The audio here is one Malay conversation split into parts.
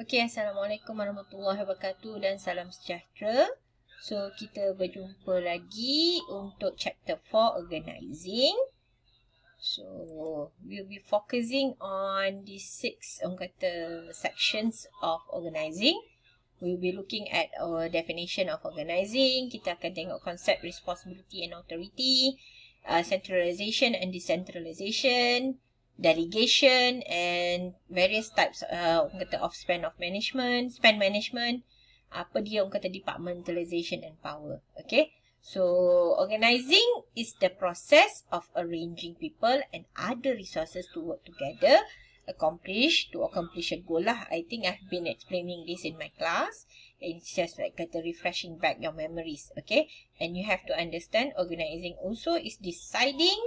Okey, Assalamualaikum warahmatullahi wabarakatuh dan salam sejahtera. So, kita berjumpa lagi untuk chapter 4, Organizing. So, we'll be focusing on the six, orang kata, sections of organizing. We'll be looking at our definition of organizing. Kita akan tengok konsep responsibility and authority, uh, centralization and decentralization delegation and various types uh, orang kata of span of management, span management, apa dia orang kata departmentalization and power. Okay. So, organizing is the process of arranging people and other resources to work together, accomplish, to accomplish a goal lah. I think I've been explaining this in my class. It's just like kata refreshing back your memories. Okay. And you have to understand organizing also is deciding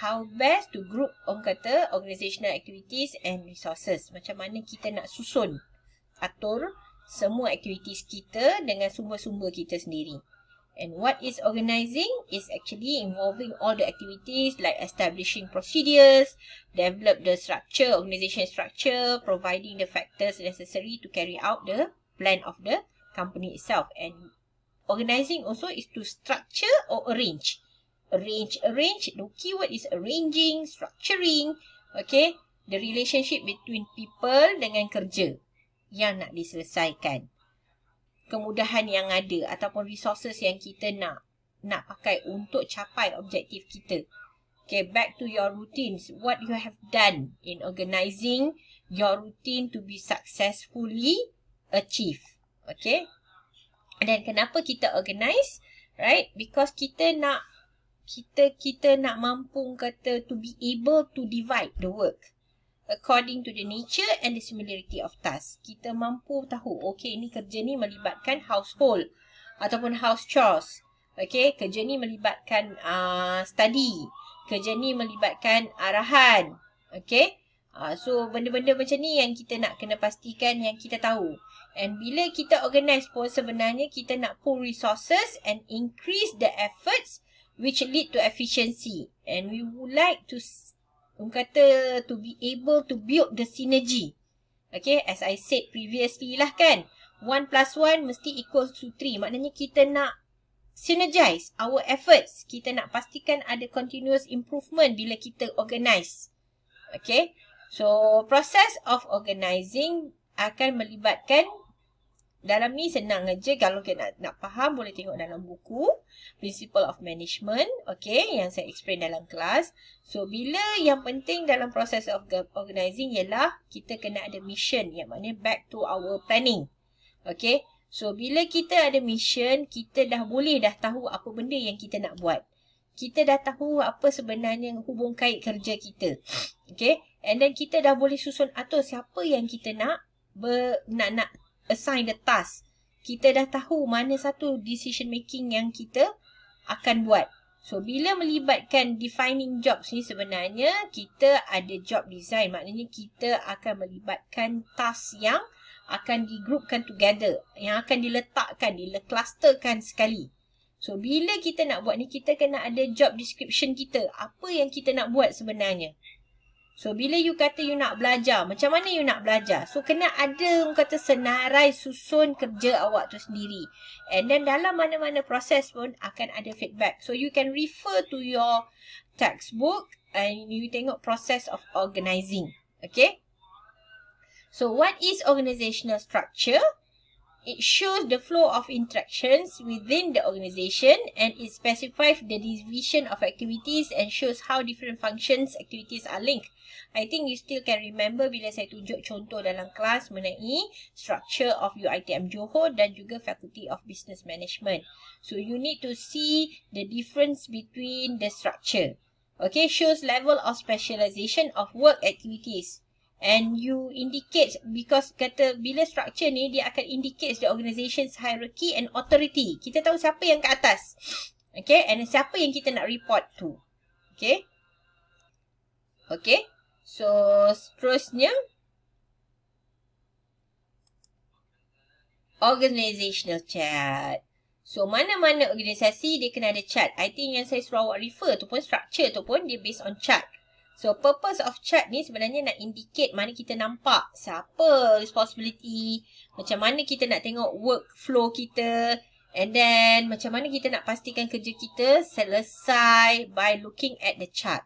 how best to group orang kata organizational activities and resources macam mana kita nak susun atur semua activities kita dengan sumber-sumber kita sendiri and what is organizing is actually involving all the activities like establishing procedures develop the structure organization structure providing the factors necessary to carry out the plan of the company itself and organizing also is to structure or arrange arrange arrange the keyword is arranging structuring okay the relationship between people dengan kerja yang nak diselesaikan kemudahan yang ada ataupun resources yang kita nak nak pakai untuk capai objektif kita okay back to your routines what you have done in organizing your routine to be successfully achieve okay dan kenapa kita organize right because kita nak kita kita nak mampu kata to be able to divide the work according to the nature and the similarity of task. Kita mampu tahu, okay, ini kerja ni melibatkan household ataupun house chores. Okay, kerja ni melibatkan uh, study. Kerja ni melibatkan arahan. Okay, uh, so benda-benda macam ni yang kita nak kena pastikan yang kita tahu. And bila kita organize pun sebenarnya kita nak pull resources and increase the efforts which lead to efficiency and we would like to orang kata to be able to build the synergy okay as i said previously lah kan 1 plus 1 mesti equal to 3 maknanya kita nak synergize our efforts kita nak pastikan ada continuous improvement bila kita organize okay so process of organizing akan melibatkan dalam ni senang aja kalau kita nak, nak faham boleh tengok dalam buku Principle of Management okay, yang saya explain dalam kelas. So bila yang penting dalam proses of organizing ialah kita kena ada mission yang mana back to our planning. Okay. So bila kita ada mission kita dah boleh dah tahu apa benda yang kita nak buat. Kita dah tahu apa sebenarnya yang hubung kait kerja kita. Okay. And then kita dah boleh susun atur siapa yang kita nak ber, nak nak assign the task. Kita dah tahu mana satu decision making yang kita akan buat. So, bila melibatkan defining jobs ni sebenarnya kita ada job design. Maknanya kita akan melibatkan task yang akan digroupkan together. Yang akan diletakkan, dilaklusterkan sekali. So, bila kita nak buat ni, kita kena ada job description kita. Apa yang kita nak buat sebenarnya. So, bila you kata you nak belajar, macam mana you nak belajar? So, kena ada, orang kata, senarai susun kerja awak tu sendiri. And then, dalam mana-mana proses pun, akan ada feedback. So, you can refer to your textbook and you tengok proses of organizing. Okay? So, what is organizational structure? It shows the flow of interactions within the organisation and it specifies the division of activities and shows how different functions activities are linked. I think you still can remember bila saya tunjuk contoh dalam kelas mengenai structure of UITM Johor dan juga Faculty of Business Management. So you need to see the difference between the structure. Okay, shows level of specialisation of work activities and you indicate because kata bila structure ni dia akan indicate the organisation's hierarchy and authority. Kita tahu siapa yang ke atas. Okay, and siapa yang kita nak report to. Okay. Okay, so seterusnya. organisational chart. So, mana-mana organisasi dia kena ada chart. I think yang saya Sarawak refer tu pun structure tu pun dia based on chart. So purpose of chart ni sebenarnya nak indicate mana kita nampak siapa responsibility, macam mana kita nak tengok workflow kita and then macam mana kita nak pastikan kerja kita selesai by looking at the chart.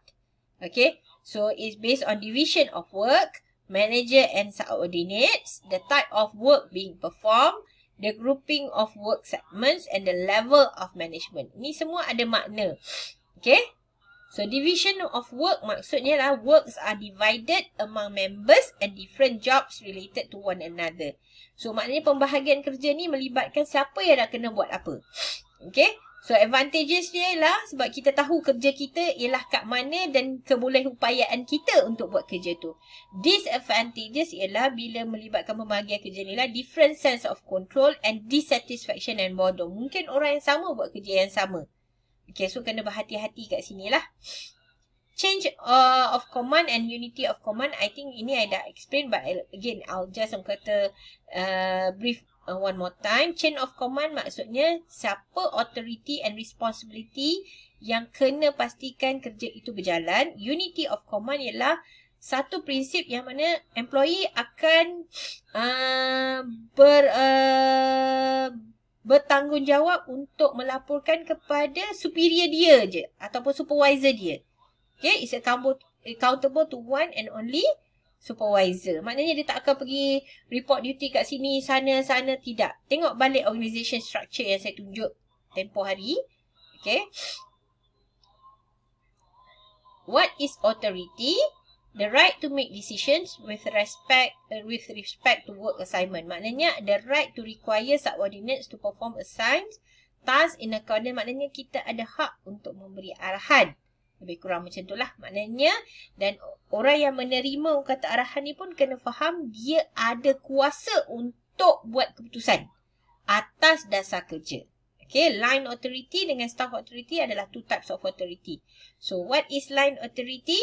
Okay, so it's based on division of work, manager and subordinates, the type of work being performed, the grouping of work segments and the level of management. Ni semua ada makna. Okay. So, division of work maksudnya lah works are divided among members and different jobs related to one another. So, maknanya pembahagian kerja ni melibatkan siapa yang dah kena buat apa. Okay. So, advantages dia ialah sebab kita tahu kerja kita ialah kat mana dan kebolehan upayaan kita untuk buat kerja tu. Disadvantages ialah bila melibatkan pembahagian kerja ni lah different sense of control and dissatisfaction and boredom. Mungkin orang yang sama buat kerja yang sama. Okay, so kena berhati-hati kat sini lah. Change uh, of command and unity of command. I think ini I dah explain but again, I'll just um, kata uh, brief uh, one more time. Chain of command maksudnya siapa authority and responsibility yang kena pastikan kerja itu berjalan. Unity of command ialah satu prinsip yang mana employee akan uh, ber... Uh, bertanggungjawab untuk melaporkan kepada superior dia je ataupun supervisor dia. Okay, it's accountable to one and only supervisor. Maknanya dia tak akan pergi report duty kat sini, sana, sana, tidak. Tengok balik organisation structure yang saya tunjuk tempoh hari. Okay. What is authority? The right to make decisions with respect uh, with respect to work assignment. Maknanya the right to require subordinates to perform assigned task in accordance. Maknanya kita ada hak untuk memberi arahan. Lebih kurang macam itulah. Maknanya dan orang yang menerima kata arahan ni pun kena faham dia ada kuasa untuk buat keputusan atas dasar kerja. Okay, line authority dengan staff authority adalah two types of authority. So, what is line authority?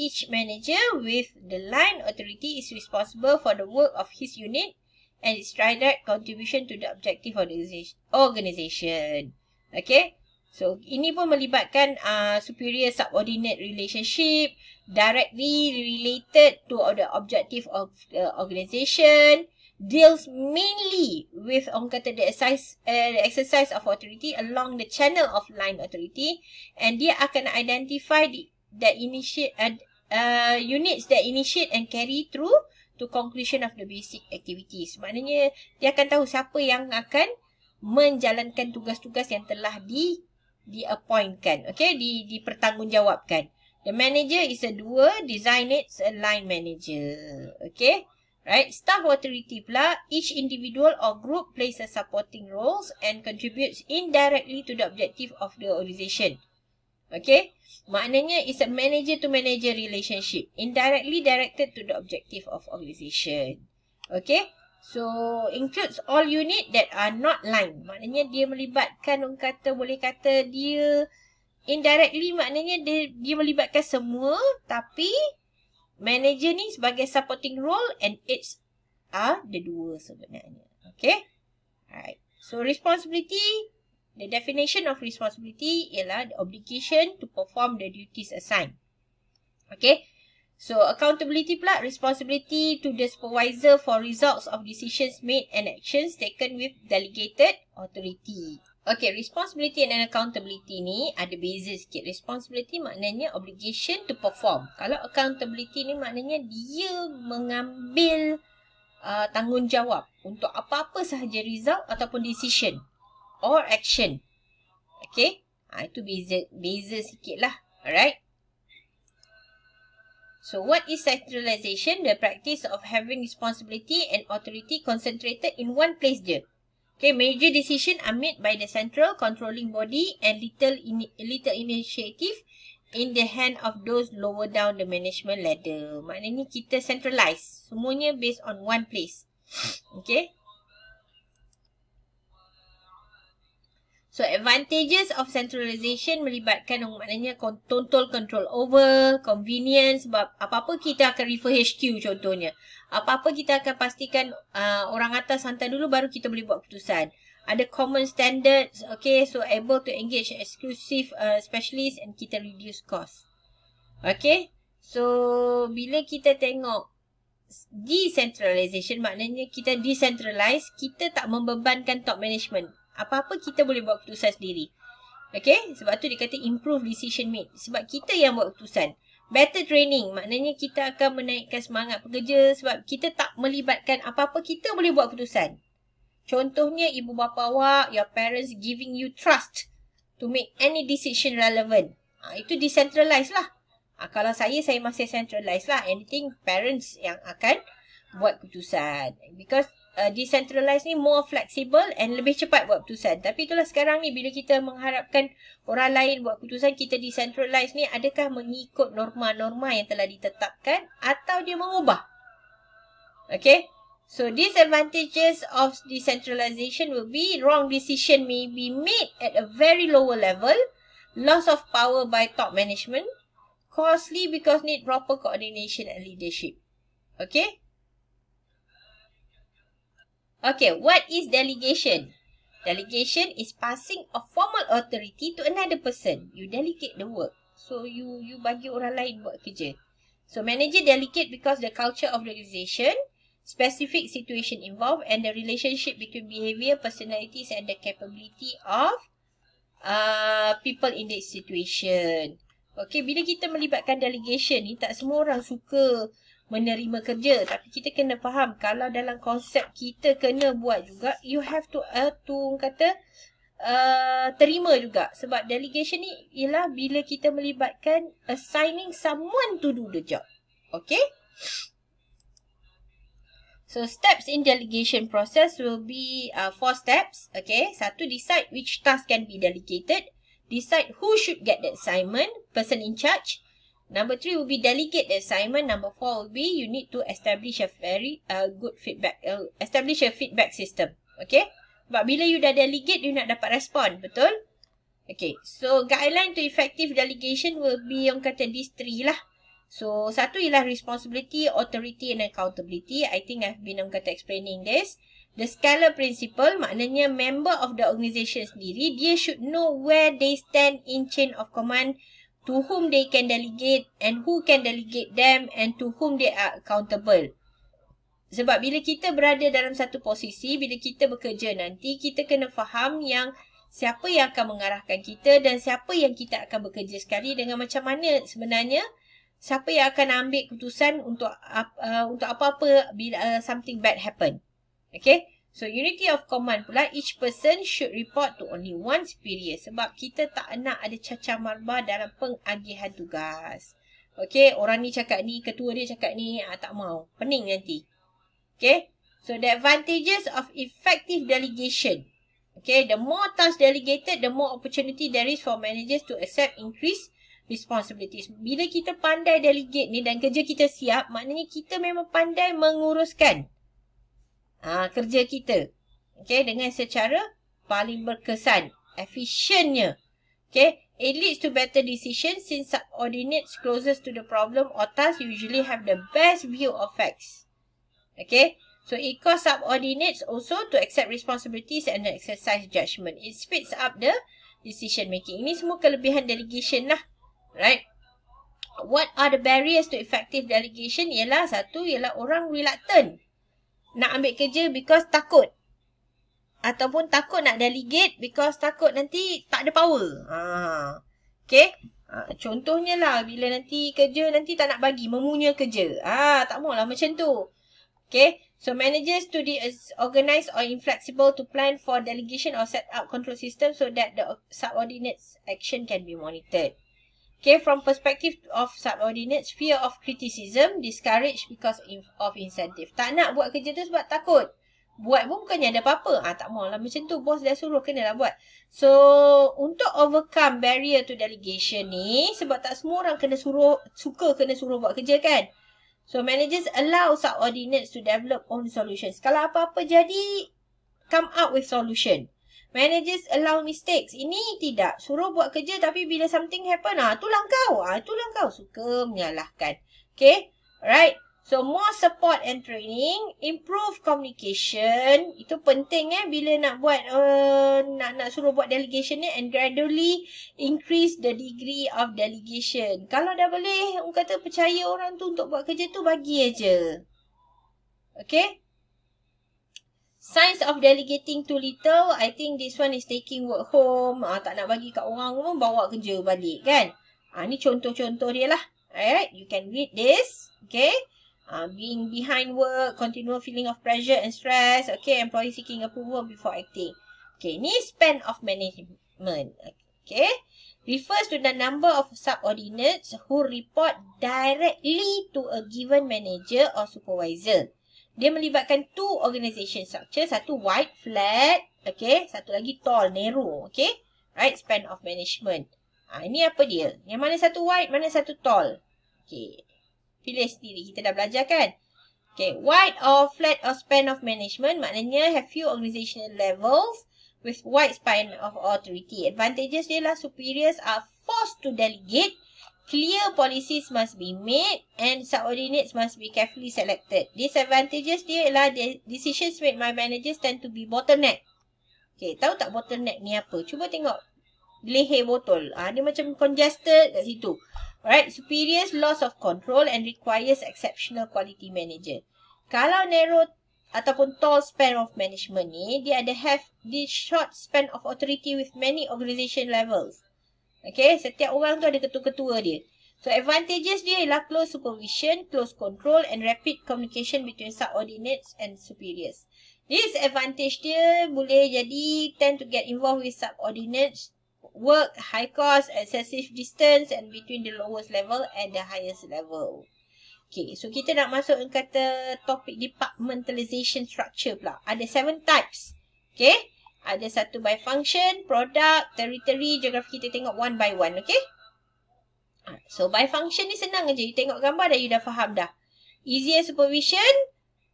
Each manager with the line authority is responsible for the work of his unit and its direct contribution to the objective of the organisation. Okay? So, ini pun melibatkan uh, superior subordinate relationship, directly related to the objective of the organisation, deals mainly with um, the, exercise, uh, the exercise of authority along the channel of line authority and dia akan identify the, the initiate uh, uh, units that initiate and carry through to conclusion of the basic activities. Maknanya dia akan tahu siapa yang akan menjalankan tugas-tugas yang telah di di okay, di dipertanggungjawabkan. The manager is a dua, designates a line manager, okay. Right, staff authority pula, each individual or group plays a supporting roles and contributes indirectly to the objective of the organisation, Okay, Maknanya it's a manager to manager relationship. Indirectly directed to the objective of organisation Okay. So includes all unit that are not line. Maknanya dia melibatkan orang kata boleh kata dia indirectly maknanya dia, dia melibatkan semua tapi manager ni sebagai supporting role and it's are the dua sebenarnya. Okay. Alright. So responsibility The definition of responsibility ialah the obligation to perform the duties assigned. Okay. So, accountability pula, responsibility to the supervisor for results of decisions made and actions taken with delegated authority. Okay, responsibility and accountability ni ada beza sikit. Responsibility maknanya obligation to perform. Kalau accountability ni maknanya dia mengambil uh, tanggungjawab untuk apa-apa sahaja result ataupun decision or action. Okay. Ha, itu beza, beza sikit lah. Alright. So, what is centralization? The practice of having responsibility and authority concentrated in one place je. Okay, major decision are made by the central controlling body and little in, little initiative in the hand of those lower down the management ladder. Maknanya kita centralize. Semuanya based on one place. Okay, So advantages of centralization melibatkan maknanya total control over, convenience sebab apa-apa kita akan refer HQ contohnya. Apa-apa kita akan pastikan uh, orang atas hantar dulu baru kita boleh buat keputusan. Ada common standards, okay, so able to engage exclusive uh, specialist and kita reduce cost. Okay, so bila kita tengok decentralization maknanya kita decentralize, kita tak membebankan top management. Apa-apa kita boleh buat keputusan sendiri. Okay. Sebab tu dia kata improve decision made. Sebab kita yang buat keputusan. Better training. Maknanya kita akan menaikkan semangat pekerja. Sebab kita tak melibatkan apa-apa kita boleh buat keputusan. Contohnya ibu bapa awak. Your parents giving you trust. To make any decision relevant. Ha, itu decentralized lah. Ha, kalau saya, saya masih centralized lah. Anything parents yang akan buat keputusan. Because uh, decentralized ni more flexible and lebih cepat buat keputusan. Tapi itulah sekarang ni bila kita mengharapkan orang lain buat keputusan, kita decentralized ni adakah mengikut norma-norma yang telah ditetapkan atau dia mengubah? Okay. So, disadvantages of decentralization will be wrong decision may be made at a very lower level, loss of power by top management, costly because need proper coordination and leadership. Okay? Okay, what is delegation? Delegation is passing a formal authority to another person. You delegate the work. So, you you bagi orang lain buat kerja. So, manager delegate because the culture of the organization, specific situation involved, and the relationship between behavior, personalities, and the capability of uh, people in that situation. Okay, bila kita melibatkan delegation ni, tak semua orang suka menerima kerja tapi kita kena faham kalau dalam konsep kita kena buat juga you have to uh, eh, to kata uh, terima juga sebab delegation ni ialah bila kita melibatkan assigning someone to do the job okay So steps in delegation process will be uh, four steps. Okay, satu decide which task can be delegated, decide who should get the assignment, person in charge, Number three will be delegate assignment. Number four will be you need to establish a very uh, good feedback. Uh, establish a feedback system. Okay. but bila you dah delegate, you nak dapat respon. Betul? Okay. So, guideline to effective delegation will be yang kata these three lah. So, satu ialah responsibility, authority and accountability. I think I've been yang kata explaining this. The scalar principle, maknanya member of the organisation sendiri, dia should know where they stand in chain of command to whom they can delegate and who can delegate them and to whom they are accountable. Sebab bila kita berada dalam satu posisi, bila kita bekerja nanti, kita kena faham yang siapa yang akan mengarahkan kita dan siapa yang kita akan bekerja sekali dengan macam mana sebenarnya siapa yang akan ambil keputusan untuk uh, untuk apa-apa bila uh, something bad happen. Okay? So, unity of command pula, each person should report to only one superior sebab kita tak nak ada cacah marba dalam pengagihan tugas. Okay, orang ni cakap ni, ketua dia cakap ni, ah, tak mau. Pening nanti. Okay, so the advantages of effective delegation. Okay, the more tasks delegated, the more opportunity there is for managers to accept increased responsibilities. Bila kita pandai delegate ni dan kerja kita siap, maknanya kita memang pandai menguruskan uh, kerja kita. Okay, dengan secara paling berkesan, efficiennya. Okay, it leads to better decision since subordinates closest to the problem or task usually have the best view of facts. Okay, so it causes subordinates also to accept responsibilities and exercise judgment. It speeds up the decision making. Ini semua kelebihan delegation lah. Right? What are the barriers to effective delegation? Ialah satu, ialah orang reluctant nak ambil kerja because takut. Ataupun takut nak delegate because takut nanti tak ada power. Ha. Okay. Ha, contohnya lah bila nanti kerja nanti tak nak bagi. Memunya kerja. Ah ha, tak lah macam tu. Okay. So managers to be organized or inflexible to plan for delegation or set up control system so that the subordinates action can be monitored. Okay, from perspective of subordinates, fear of criticism, discourage because of incentive. Tak nak buat kerja tu sebab takut. Buat pun bukannya ada apa-apa. Ah, tak mahu lah. Macam tu, bos dah suruh, kenalah buat. So, untuk overcome barrier to delegation ni, sebab tak semua orang kena suruh, suka kena suruh buat kerja kan? So, managers allow subordinates to develop own solutions. Kalau apa-apa jadi, come out with solution. Managers allow mistakes. Ini tidak. Suruh buat kerja tapi bila something happen, ah, tulang kau. Ah, tulang kau. Suka menyalahkan. Okay? Alright? So, more support and training. Improve communication. Itu penting eh. Bila nak buat, uh, nak nak suruh buat delegation ni. And gradually increase the degree of delegation. Kalau dah boleh, orang kata percaya orang tu untuk buat kerja tu, bagi aja. Okay? Signs of delegating too little, I think this one is taking work home. Ah tak nak bagi kat orang pun, bawa kerja balik, kan? Ah ni contoh-contoh dia lah. Alright, you can read this. Okay. ah being behind work, continual feeling of pressure and stress. Okay, employee seeking approval before acting. Okay, ni span of management. Okay. Refers to the number of subordinates who report directly to a given manager or supervisor dia melibatkan two organisation structure. Satu wide, flat, okay. Satu lagi tall, narrow, okay. Right, span of management. Ha, ini apa dia? Yang mana satu wide, mana satu tall. Okay. Pilih sendiri, kita dah belajar kan? Okay, wide or flat or span of management maknanya have few organisational levels with wide span of authority. Advantages dia lah, superiors are forced to delegate Clear policies must be made and subordinates must be carefully selected. Disadvantages dia ialah decisions made by managers tend to be bottleneck. Okay, tahu tak bottleneck ni apa? Cuba tengok leher botol. Ha, dia macam congested kat situ. Alright, superiors loss of control and requires exceptional quality manager. Kalau narrow ataupun tall span of management ni, dia ada have the short span of authority with many organisation levels. Okay, setiap orang tu ada ketua-ketua dia. So, advantages dia ialah close supervision, close control and rapid communication between subordinates and superiors. This advantage dia boleh jadi tend to get involved with subordinates, work, high cost, excessive distance and between the lowest level and the highest level. Okay, so kita nak masuk kata topik departmentalization structure pula. Ada seven types. Okay. Ada satu by function, product, territory, geografi Kita tengok one by one, okay? Ha, so, by function ni senang je. You tengok gambar dah, you dah faham dah. Easier supervision,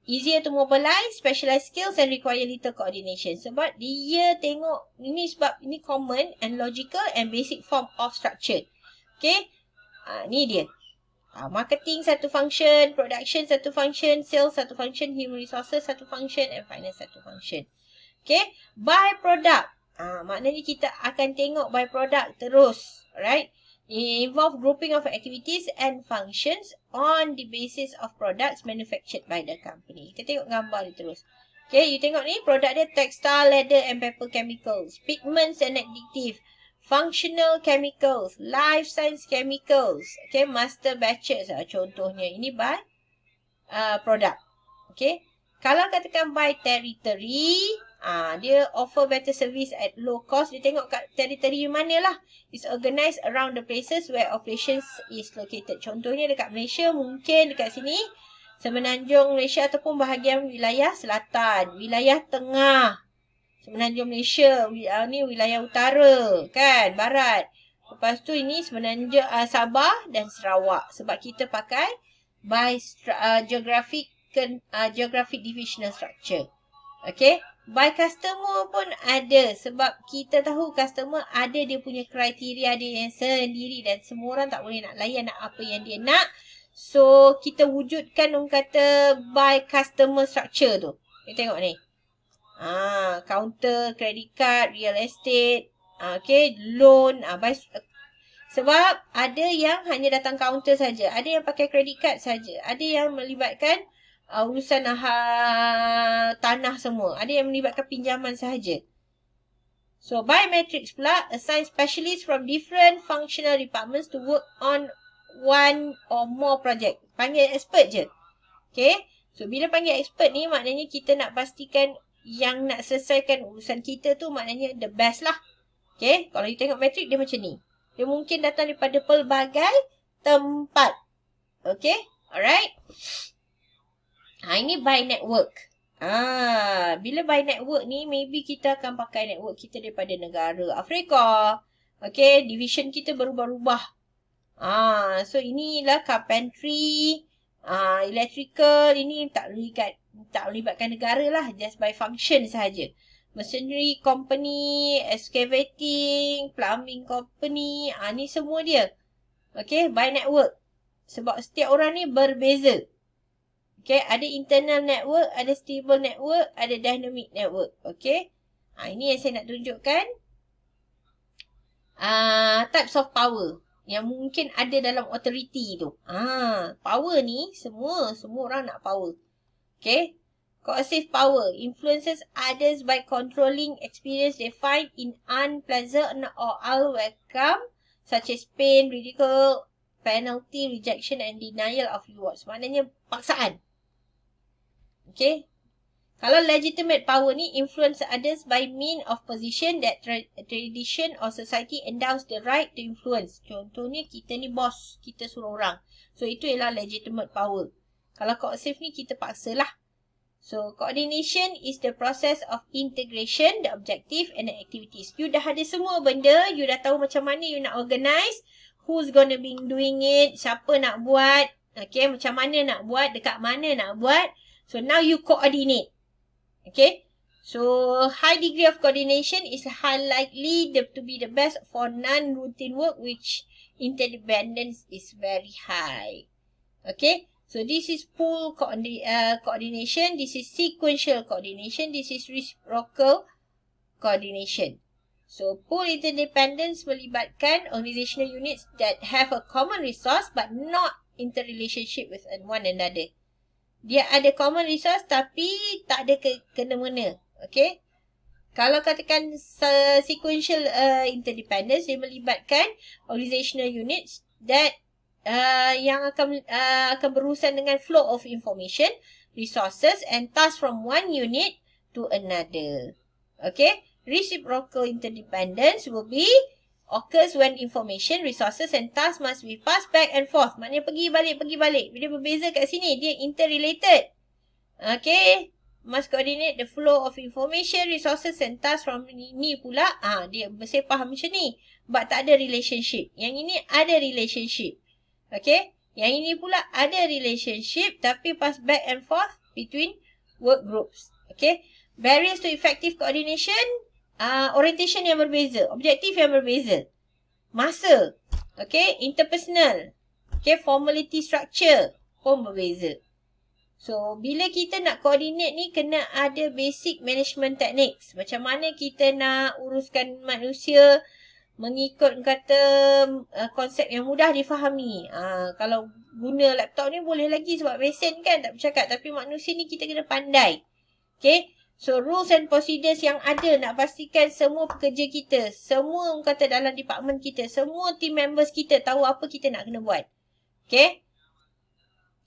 easier to mobilize, specialized skills and require little coordination. Sebab dia tengok, ini sebab ini common and logical and basic form of structure. Okay? Ha, ni dia. Ha, marketing satu function, production satu function, sales satu function, human resources satu function and finance satu function. Okay. By product. Ha, maknanya kita akan tengok by product terus. Alright. Involve grouping of activities and functions on the basis of products manufactured by the company. Kita tengok gambar dia terus. Okay, you tengok ni produk dia textile, leather and paper chemicals, pigments and additive, functional chemicals, life science chemicals. Okay, master batches lah contohnya. Ini by uh, ah, product. Okay, kalau katakan by territory, Ah, dia offer better service at low cost. Dia tengok kat territory mana lah. It's organized around the places where operations is located. Contohnya dekat Malaysia, mungkin dekat sini. Semenanjung Malaysia ataupun bahagian wilayah selatan. Wilayah tengah. Semenanjung Malaysia. Ah, ni wilayah utara. Kan? Barat. Lepas tu ini semenanjung uh, Sabah dan Sarawak. Sebab kita pakai by uh, geographic, uh, geographic divisional structure. Okay? by customer pun ada sebab kita tahu customer ada dia punya kriteria dia yang sendiri dan semua orang tak boleh nak layan nak apa yang dia nak. So kita wujudkan orang kata by customer structure tu. Kita tengok ni. Ah, counter, credit card, real estate, ah, okay, loan, ah, by, uh, sebab ada yang hanya datang counter saja, ada yang pakai credit card saja, ada yang melibatkan uh, urusan uh, tanah semua. Ada yang melibatkan pinjaman sahaja. So, by matrix pula assign specialists from different functional departments to work on one or more project. Panggil expert je. Okay. So, bila panggil expert ni maknanya kita nak pastikan yang nak selesaikan urusan kita tu maknanya the best lah. Okay. Kalau you tengok matrix dia macam ni. Dia mungkin datang daripada pelbagai tempat. Okay. Alright. Ha, ini by network. Ah, ha, bila by network ni, maybe kita akan pakai network kita daripada negara Afrika. Okay, division kita berubah-ubah. Ah, ha, so inilah carpentry, ah ha, electrical, ini tak melibat, tak melibatkan negara lah, just by function sahaja. Machinery company, excavating, plumbing company, ah ha, ni semua dia. Okay, by network. Sebab setiap orang ni berbeza. Okay, ada internal network, ada stable network, ada dynamic network. Okay. Ha, ini yang saya nak tunjukkan. Uh, types of power yang mungkin ada dalam authority tu. Ha, power ni semua, semua orang nak power. Okay. Coercive power influences others by controlling experience they find in unpleasant or unwelcome such as pain, ridicule, penalty, rejection and denial of rewards. Maknanya paksaan. Okay. Kalau legitimate power ni influence others by mean of position that tra tradition or society endows the right to influence. Contohnya kita ni bos, kita suruh orang. So itu ialah legitimate power. Kalau coercive ni kita paksalah. So coordination is the process of integration, the objective and the activities. You dah ada semua benda, you dah tahu macam mana you nak organize, who's going to be doing it, siapa nak buat, okay, macam mana nak buat, dekat mana nak buat. So now you coordinate. Okay. So high degree of coordination is highly likely the to be the best for non-routine work which interdependence is very high. Okay. So this is pool co uh, coordination. This is sequential coordination. This is reciprocal coordination. So, pool interdependence melibatkan organisational units that have a common resource but not interrelationship with one another dia ada common resource tapi tak ada ke- kena-mena. Okay. Kalau katakan sequential uh, interdependence, dia melibatkan organizational units that uh, yang akan, uh, akan berurusan dengan flow of information, resources and tasks from one unit to another. Okay. Reciprocal interdependence will be occurs when information, resources and tasks must be passed back and forth. Maknanya pergi balik, pergi balik. Dia berbeza kat sini. Dia interrelated. Okay. Must coordinate the flow of information, resources and tasks from ni, ni pula. Ah, ha, dia bersepah macam ni. But tak ada relationship. Yang ini ada relationship. Okay. Yang ini pula ada relationship tapi pass back and forth between work groups. Okay. Barriers to effective coordination uh, orientation yang berbeza, objektif yang berbeza, masa, okay, interpersonal, okay, formality structure pun berbeza. So, bila kita nak coordinate ni, kena ada basic management techniques. Macam mana kita nak uruskan manusia mengikut kata uh, konsep yang mudah difahami. Uh, kalau guna laptop ni boleh lagi sebab mesin kan tak bercakap. Tapi manusia ni kita kena pandai. Okay. So rules and procedures yang ada nak pastikan semua pekerja kita, semua orang kata dalam department kita, semua team members kita tahu apa kita nak kena buat. Okay?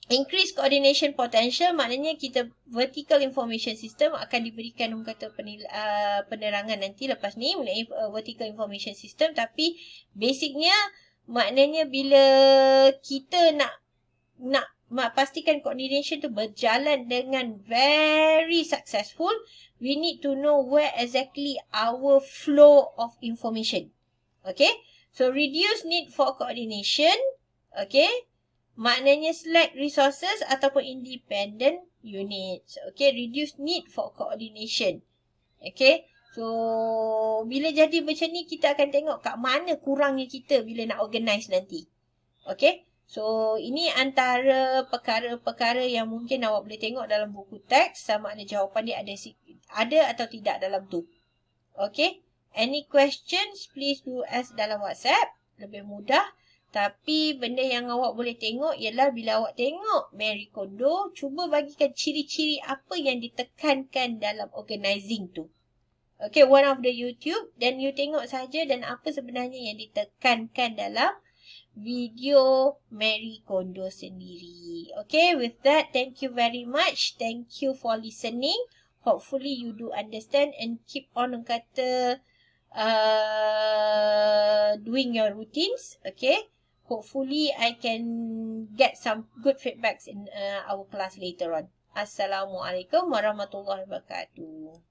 Increase coordination potential maknanya kita vertical information system akan diberikan orang kata penil, uh, penerangan nanti lepas ni mengenai uh, vertical information system tapi basicnya maknanya bila kita nak nak mak pastikan coordination tu berjalan dengan very successful, we need to know where exactly our flow of information. Okay? So, reduce need for coordination. Okay? Maknanya select resources ataupun independent units. Okay? Reduce need for coordination. Okay? So, bila jadi macam ni, kita akan tengok kat mana kurangnya kita bila nak organize nanti. Okay? So ini antara perkara-perkara yang mungkin awak boleh tengok dalam buku teks sama ada jawapan dia ada ada atau tidak dalam tu. Okay. Any questions please do ask dalam WhatsApp. Lebih mudah. Tapi benda yang awak boleh tengok ialah bila awak tengok Mary Kondo, cuba bagikan ciri-ciri apa yang ditekankan dalam organizing tu. Okay, one of the YouTube. Then you tengok saja dan apa sebenarnya yang ditekankan dalam video Mary Kondo sendiri. Okay, with that, thank you very much. Thank you for listening. Hopefully, you do understand and keep on kata uh, doing your routines. Okay, hopefully, I can get some good feedbacks in uh, our class later on. Assalamualaikum warahmatullahi wabarakatuh.